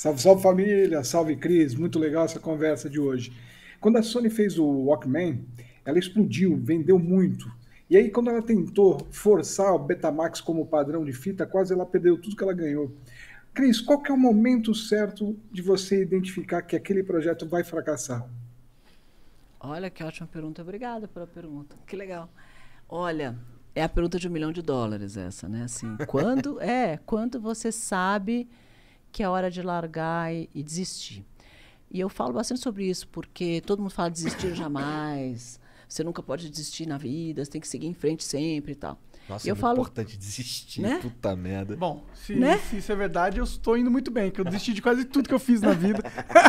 Salve, salve família, salve Cris, muito legal essa conversa de hoje. Quando a Sony fez o Walkman, ela explodiu, vendeu muito. E aí, quando ela tentou forçar o Betamax como padrão de fita, quase ela perdeu tudo que ela ganhou. Cris, qual que é o momento certo de você identificar que aquele projeto vai fracassar? Olha, que ótima pergunta. Obrigada pela pergunta. Que legal. Olha, é a pergunta de um milhão de dólares essa, né? Assim, quando, é, quando você sabe que é hora de largar e, e desistir. E eu falo bastante sobre isso, porque todo mundo fala desistir jamais, você nunca pode desistir na vida, você tem que seguir em frente sempre e tal. Nossa, eu é falo, importante desistir, né? puta merda. Bom, se, né? se isso é verdade, eu estou indo muito bem, que eu desisti de quase tudo que eu fiz na vida.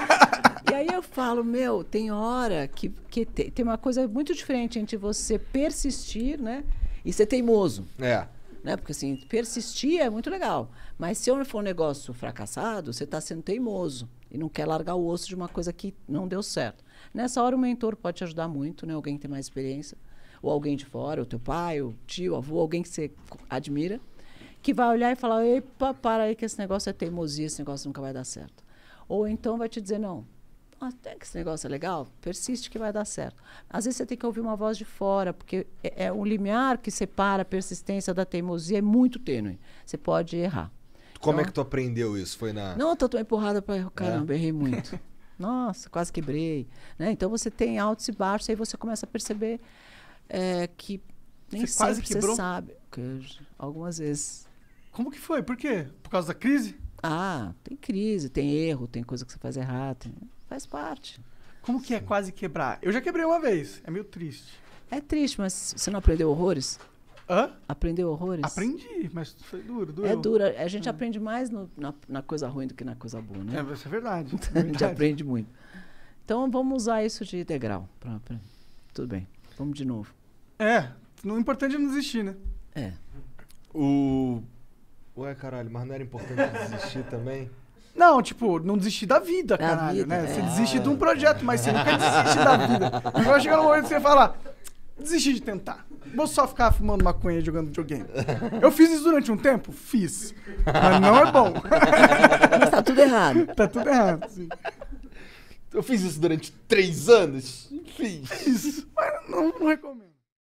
e aí eu falo, meu, tem hora que, que tem, tem uma coisa muito diferente entre você persistir, né? E ser teimoso. É. Né? Porque assim, persistir é muito legal. Mas se for um negócio fracassado, você está sendo teimoso e não quer largar o osso de uma coisa que não deu certo. Nessa hora, o mentor pode te ajudar muito, né? alguém que tem mais experiência, ou alguém de fora, o teu pai, o tio, avô, alguém que você admira, que vai olhar e falar: epa, para aí que esse negócio é teimosia, esse negócio nunca vai dar certo. Ou então vai te dizer: não, até que esse negócio é legal, persiste que vai dar certo. Às vezes você tem que ouvir uma voz de fora, porque é, é um limiar que separa a persistência da teimosia é muito tênue. Você pode errar. Como é então, é que tu aprendeu isso? Foi na Não, eu tô, empurrada para caramba, é. errei muito. Nossa, quase quebrei, né? Então você tem altos e baixos, aí você começa a perceber é, que nem você sempre você sabe. Algumas vezes. Como que foi? Por quê? Por causa da crise? Ah, tem crise, tem erro, tem coisa que você faz errado. Faz parte. Como que é quase quebrar? Eu já quebrei uma vez. É meio triste. É triste, mas você não aprendeu horrores? Hã? Aprendeu horrores? Aprendi, mas foi duro, duro. É duro. A gente é. aprende mais no, na, na, coisa ruim do que na coisa boa, né? É, isso é verdade. é verdade. a gente aprende muito. Então vamos usar isso de degrau. Pra, pra... Tudo bem. Vamos de novo. É. O é importante é não desistir, né? É. O ué, caralho, mas não era importante desistir também? Não, tipo, não desistir da vida, da caralho, vida, né? É. Você desiste de um projeto, mas você nunca desiste da vida. Vai chegar no momento que você falar, desisti de tentar. Vou só ficar fumando maconha e jogando videogame. Eu fiz isso durante um tempo? Fiz. Mas não é bom. Mas tá tudo errado. Tá tudo errado, sim. Eu fiz isso durante três anos? Fiz. Mas não, não recomendo.